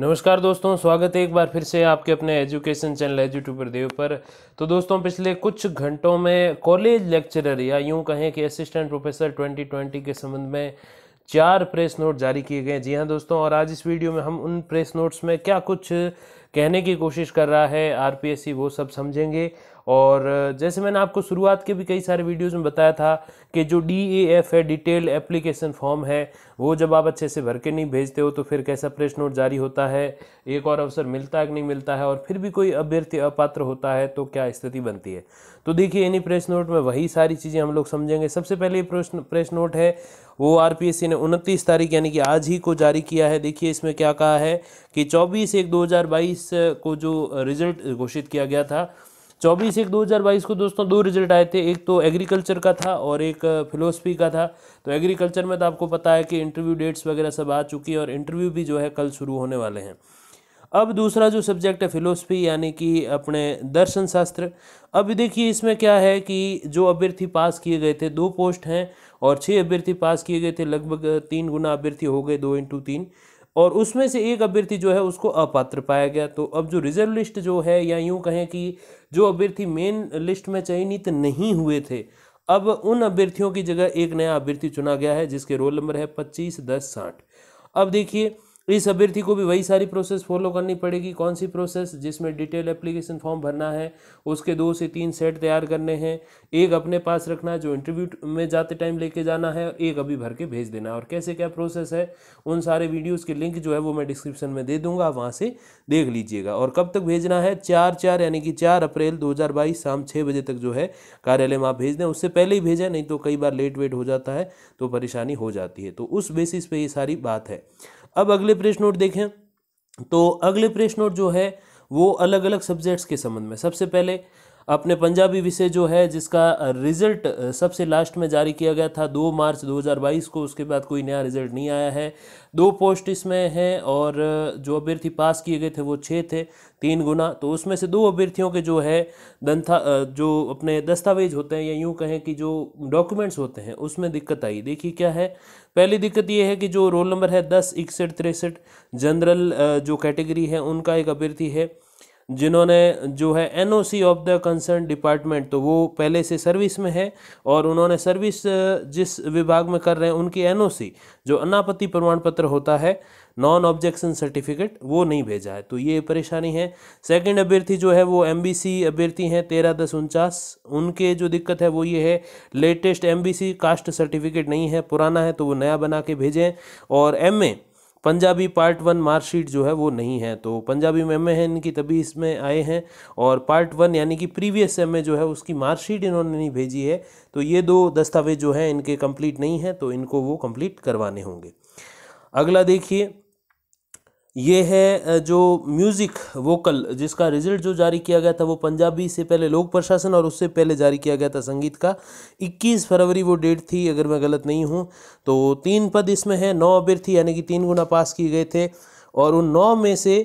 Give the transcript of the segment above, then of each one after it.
नमस्कार दोस्तों स्वागत है एक बार फिर से आपके अपने एजुकेशन चैनल एजुट्यूबर देव पर तो दोस्तों पिछले कुछ घंटों में कॉलेज लेक्चरर या यूं कहें कि असिस्टेंट प्रोफेसर 2020 के संबंध में चार प्रेस नोट जारी किए गए जी हाँ दोस्तों और आज इस वीडियो में हम उन प्रेस नोट्स में क्या कुछ कहने की कोशिश कर रहा है आर वो सब समझेंगे और जैसे मैंने आपको शुरुआत के भी कई सारे वीडियोज़ में बताया था कि जो डी ए एफ है डिटेल एप्लीकेशन फॉर्म है वो जब आप अच्छे से भर के नहीं भेजते हो तो फिर कैसा प्रेस नोट जारी होता है एक और अवसर मिलता है कि नहीं मिलता है और फिर भी कोई अभ्यर्थी अपात्र होता है तो क्या स्थिति बनती है तो देखिए इन्हीं प्रेस नोट में वही सारी चीज़ें हम लोग समझेंगे सबसे पहले ये प्रेस नोट है वो आर ने उनतीस तारीख यानी कि आज ही को जारी किया है देखिए इसमें क्या कहा है कि चौबीस एक दो को जो रिजल्ट घोषित किया गया था चौबीस एक दो हजार बाईस को दोस्तों दो रिजल्ट आए थे एक तो एग्रीकल्चर का था और एक फिलोसफी का था तो एग्रीकल्चर में तो आपको पता है कि इंटरव्यू डेट्स वगैरह सब आ चुकी है और इंटरव्यू भी जो है कल शुरू होने वाले हैं अब दूसरा जो सब्जेक्ट है फिलोसफी यानी कि अपने दर्शन शास्त्र अब देखिए इसमें क्या है कि जो अभ्यर्थी पास किए गए थे दो पोस्ट हैं और छः अभ्यर्थी पास किए गए थे लगभग तीन गुना अभ्यर्थी हो गए दो इंटू तीन और उसमें से एक अभ्यर्थी जो है उसको अपात्र पाया गया तो अब जो रिजर्व लिस्ट जो है या यूं कहें कि जो अभ्यर्थी मेन लिस्ट में चयनित नहीं हुए थे अब उन अभ्यर्थियों की जगह एक नया अभ्यर्थी चुना गया है जिसके रोल नंबर है पच्चीस दस साठ अब देखिए इस अभ्यर्थी को भी वही सारी प्रोसेस फॉलो करनी पड़ेगी कौन सी प्रोसेस जिसमें डिटेल एप्लीकेशन फॉर्म भरना है उसके दो से तीन सेट तैयार करने हैं एक अपने पास रखना है जो इंटरव्यू में जाते टाइम लेके जाना है एक अभी भर के भेज देना है और कैसे क्या प्रोसेस है उन सारे वीडियोज़ के लिंक जो है वो मैं डिस्क्रिप्शन में दे दूँगा वहाँ से देख लीजिएगा और कब तक भेजना है चार चार यानी कि चार अप्रैल दो शाम छः बजे तक जो है कार्यालय में आप भेज दें उससे पहले ही भेजें नहीं तो कई बार लेट वेट हो जाता है तो परेशानी हो जाती है तो उस बेसिस पर ये सारी बात है अब अगले प्रेस नोट देखें तो अगले प्रेस नोट जो है वो अलग अलग सब्जेक्ट्स के संबंध में सबसे पहले अपने पंजाबी विषय जो है जिसका रिजल्ट सबसे लास्ट में जारी किया गया था दो मार्च 2022 को उसके बाद कोई नया रिजल्ट नहीं आया है दो पोस्ट इसमें हैं और जो अभ्यर्थी पास किए गए थे वो छः थे तीन गुना तो उसमें से दो अभ्यर्थियों के जो है दंथा जो अपने दस्तावेज होते हैं या यूँ कहें कि जो डॉक्यूमेंट्स होते हैं उसमें दिक्कत आई देखिए क्या है पहली दिक्कत ये है कि जो रोल नंबर है दस इकसठ तिरसठ जनरल जो कैटेगरी है उनका एक अभ्यर्थी है जिन्होंने जो है NOC of the concern department तो वो पहले से सर्विस में है और उन्होंने सर्विस जिस विभाग में कर रहे हैं उनकी एनओसी जो अनापत्ति प्रमाण पत्र होता है नॉन ऑब्जेक्शन सर्टिफिकेट वो नहीं भेजा है तो ये परेशानी है सेकंड अभ्यर्थी जो है वो एम अभ्यर्थी हैं तेरह दस उनचास उनके जो दिक्कत है वो ये है लेटेस्ट एम कास्ट सर्टिफिकेट नहीं है पुराना है तो वो नया बना के भेजें और M Punjabi part one marksheet जो है वो नहीं है तो पंजाबी में है इनकी तभी इसमें आए हैं और पार्ट वन यानी कि प्रीवियस एम में जो है उसकी मार्कशीट इन्होंने नहीं भेजी है तो ये दो दस्तावेज जो है इनके कंप्लीट नहीं हैं तो इनको वो कंप्लीट करवाने होंगे अगला देखिए ये है जो म्यूज़िक वोकल जिसका रिजल्ट जो जारी किया गया था वो पंजाबी से पहले लोक प्रशासन और उससे पहले जारी किया गया था संगीत का 21 फरवरी वो डेट थी अगर मैं गलत नहीं हूँ तो तीन पद इसमें है नौ अभ्यर्थी यानी कि तीन गुना पास किए गए थे और उन नौ में से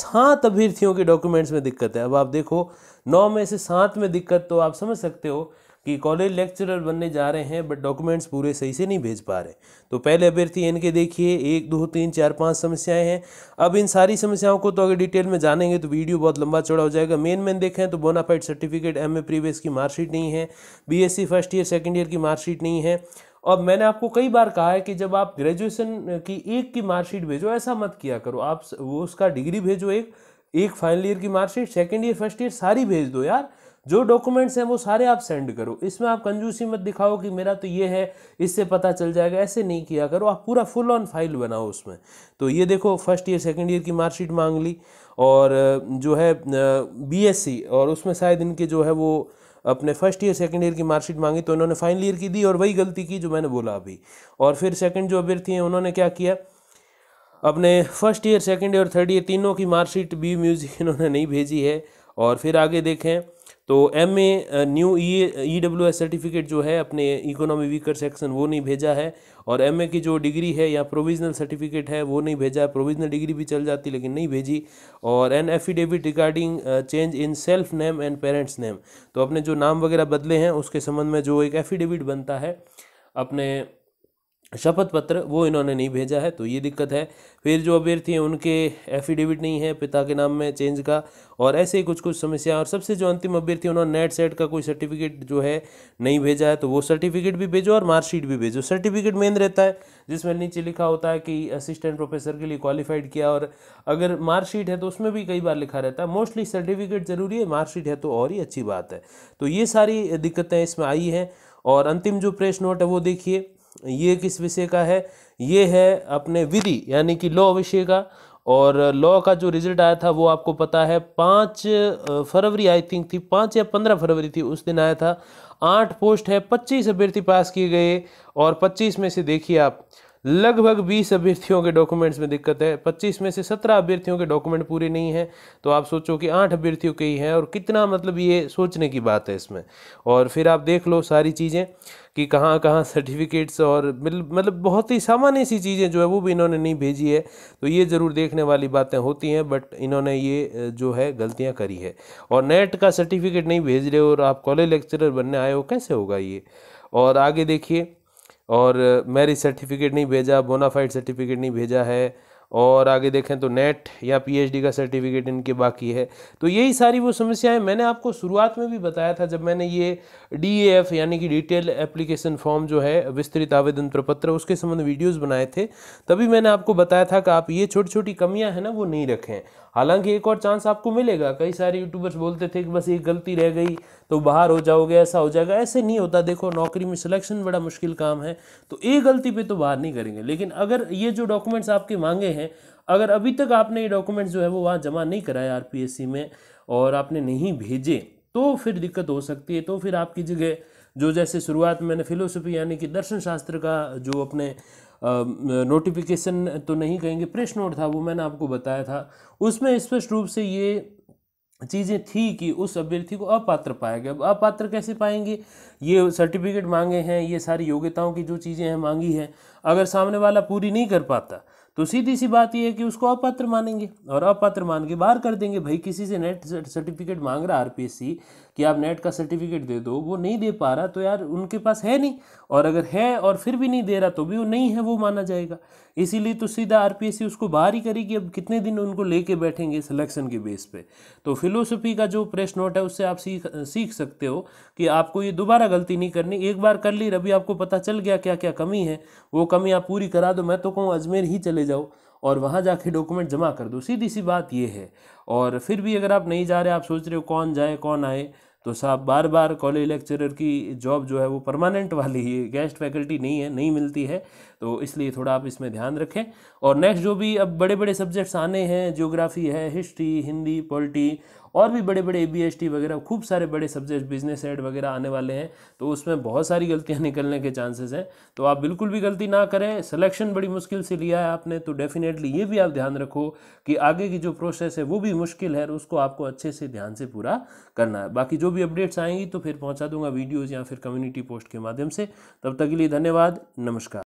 सात अभ्यर्थियों के डॉक्यूमेंट्स में दिक्कत है अब आप देखो नौ में से सात में दिक्कत तो आप समझ सकते हो कि कॉलेज लेक्चरर बनने जा रहे हैं बट डॉक्यूमेंट्स पूरे सही से नहीं भेज पा रहे तो पहले अभ्यर्थी इनके देखिए एक दो तीन चार पाँच समस्याएं हैं अब इन सारी समस्याओं को तो अगर डिटेल में जानेंगे तो वीडियो बहुत लंबा चौड़ा हो जाएगा मेन मेन देखें तो bonafide certificate M A previous की मार्कशीट नहीं है B S C first year second year की मार्कशीट नहीं है और मैंने आपको कई बार कहा है कि जब आप ग्रेजुएशन की एक की मार्कशीट भेजो ऐसा मत किया करो आप वो उसका डिग्री भेजो एक एक फाइनल ईयर की marksheet second year first year सारी भेज दो यार जो डॉक्यूमेंट्स हैं वो सारे आप सेंड करो इसमें आप कंजूसी मत दिखाओ कि मेरा तो ये है इससे पता चल जाएगा ऐसे नहीं किया करो आप पूरा फुल ऑन फाइल बनाओ उसमें तो ये देखो फर्स्ट ईयर सेकेंड ईयर की मार्कशीट मांग ली और जो है बी और उसमें शायद इनके जो है वो अपने फर्स्ट ईयर सेकेंड ईयर की मार्कशीट मांगी तो उन्होंने फाइनल ईयर की दी और वही गलती की जो मैंने बोला अभी और फिर सेकेंड जो अभ्यर्थी हैं उन्होंने क्या किया अपने first year second year third year तीनों की मार्कशीट बी म्यूज़िक इन्होंने नहीं भेजी है और फिर आगे देखें तो M A new E W S certificate जो है अपने इकोनॉमी वीकर सेक्शन वो नहीं भेजा है और एम ए की जो डिग्री है या प्रोविजनल सर्टिफिकेट है वो नहीं भेजा है प्रोविजनल डिग्री भी चल जाती लेकिन नहीं भेजी और an affidavit regarding change in self name and parents name तो अपने जो नाम वगैरह बदले हैं उसके संबंध में जो एक एफिडेविट बनता है अपने शपथ पत्र वो इन्होंने नहीं भेजा है तो ये दिक्कत है फिर जो अभ्यर्थी हैं उनके एफिडेविट नहीं है पिता के नाम में चेंज का और ऐसे ही कुछ कुछ समस्याएं और सबसे जो अंतिम अभ्यर्थी उन्होंने नेट सेट का कोई सर्टिफिकेट जो है नहीं भेजा है तो वो सर्टिफिकेट भी भेजो और मार्कशीट भी भेजो सर्टिफिकेट मेन रहता है जिसमें नीचे लिखा होता है कि असिस्टेंट प्रोफेसर के लिए क्वालिफाइड किया और अगर मार्कशीट है तो उसमें भी कई बार लिखा रहता है मोस्टली सर्टिफिकेट ज़रूरी है मार्कशीट है तो और ही अच्छी बात है तो ये सारी दिक्कतें इसमें आई हैं और अंतिम जो प्रेस नोट है वो देखिए ये किस विषय का है ये है अपने विधि यानी कि लॉ विषय का और लॉ का जो रिजल्ट आया था वो आपको पता है पाँच फरवरी आई थिंक थी पाँच या पंद्रह फरवरी थी उस दिन आया था आठ पोस्ट है पच्चीस अभ्यर्थी पास किए गए और पच्चीस में से देखिए आप लगभग 20 अभ्यर्थियों के डॉक्यूमेंट्स में दिक्कत है 25 में से 17 अभ्यर्थियों के डॉक्यूमेंट पूरे नहीं हैं तो आप सोचो कि आठ अभ्यर्थियों के ही हैं और कितना मतलब ये सोचने की बात है इसमें और फिर आप देख लो सारी चीज़ें कि कहाँ कहाँ सर्टिफिकेट्स और मतलब बहुत ही सामान्य सी चीज़ें जो है वो भी इन्होंने नहीं भेजी है तो ये ज़रूर देखने वाली बातें होती हैं बट इन्होंने ये जो है गलतियाँ करी है और नेट का सर्टिफिकेट नहीं भेज रहे हो और आप कॉलेज लेक्चरर बनने आए हो कैसे होगा ये और आगे देखिए और मैरिज सर्टिफिकेट नहीं भेजा बोनाफाइड सर्टिफिकेट नहीं भेजा है और आगे देखें तो नेट या पीएचडी का सर्टिफिकेट इनके बाकी है तो यही सारी वो समस्याएं मैंने आपको शुरुआत में भी बताया था जब मैंने ये डीएएफ यानी कि डिटेल एप्लीकेशन फॉर्म जो है विस्तृत आवेदन प्रपत्र उसके संबंध वीडियोज़ बनाए थे तभी मैंने आपको बताया था कि आप ये छोटी छोटी कमियाँ हैं ना वो नहीं रखें हालांकि एक और चांस आपको मिलेगा कई सारे यूट्यूबर्स बोलते थे कि बस ये गलती रह गई तो बाहर हो जाओगे ऐसा हो जाएगा ऐसे नहीं होता देखो नौकरी में सिलेक्शन बड़ा मुश्किल काम है तो ये गलती पे तो बाहर नहीं करेंगे लेकिन अगर ये जो डॉक्यूमेंट्स आपके मांगे हैं हैं अगर अभी तक आपने ये डॉक्यूमेंट्स जो है वो वहाँ जमा नहीं कराया आर में और आपने नहीं भेजे तो फिर दिक्कत हो सकती है तो फिर आपकी जगह जो जैसे शुरुआत मैंने फिलोसफी यानी कि दर्शन शास्त्र का जो अपने नोटिफिकेशन तो नहीं कहेंगे प्रेस नोट था वो मैंने आपको बताया था उसमें स्पष्ट रूप से ये चीज़ें थी कि उस अभ्यर्थी को अपात्र पाया गया अब अपात्र कैसे पाएंगे ये सर्टिफिकेट मांगे हैं ये सारी योग्यताओं की जो चीज़ें हैं मांगी हैं अगर सामने वाला पूरी नहीं कर पाता तो सीधी सी बात यह है कि उसको अपात्र मानेंगे और अपात्र मान के बाहर कर देंगे भाई किसी से नेट सर्टिफिकेट मांग रहा आरपीएससी कि आप नेट का सर्टिफिकेट दे दो वो नहीं दे पा रहा तो यार उनके पास है नहीं और अगर है और फिर भी नहीं दे रहा तो भी वो नहीं है वो माना जाएगा इसीलिए तो सीधा आर उसको बाहर ही करेगी अब कितने दिन उनको लेके बैठेंगे सिलेक्शन के बेस पे तो फिलोसफी का जो प्रेस नोट है उससे आप सीख सीख सकते हो कि आपको ये दोबारा गलती नहीं करनी एक बार कर ली रभी आपको पता चल गया क्या क्या कमी है वो कमी आप पूरी करा दो मैं तो कहूँ अजमेर ही चले जाओ और वहाँ जाके डॉक्यूमेंट जमा कर दो सीधी सी बात ये है और फिर भी अगर आप नहीं जा रहे आप सोच रहे हो कौन जाए कौन आए तो साहब बार बार कॉलेज लेक्चरर की जॉब जो है वो परमानेंट वाली है गेस्ट फैकल्टी नहीं है नहीं मिलती है तो इसलिए थोड़ा आप इसमें ध्यान रखें और नेक्स्ट जो भी अब बड़े बड़े सब्जेक्ट्स आने हैं ज्योग्राफी है हिस्ट्री हिंदी पॉलिटी और भी बड़े बड़े ए बी एस टी वगैरह खूब सारे बड़े सब्जेक्ट बिजनेस एड वगैरह आने वाले हैं तो उसमें बहुत सारी गलतियाँ निकलने के चांसेस हैं तो आप बिल्कुल भी गलती ना करें सिलेक्शन बड़ी मुश्किल से लिया है आपने तो डेफिनेटली ये भी आप ध्यान रखो कि आगे की जो प्रोसेस है वो भी मुश्किल है उसको आपको अच्छे से ध्यान से पूरा करना है बाकी जो भी अपडेट्स आएंगी तो फिर पहुँचा दूंगा वीडियोज़ या फिर कम्युनिटी पोस्ट के माध्यम से तब तक के लिए धन्यवाद नमस्कार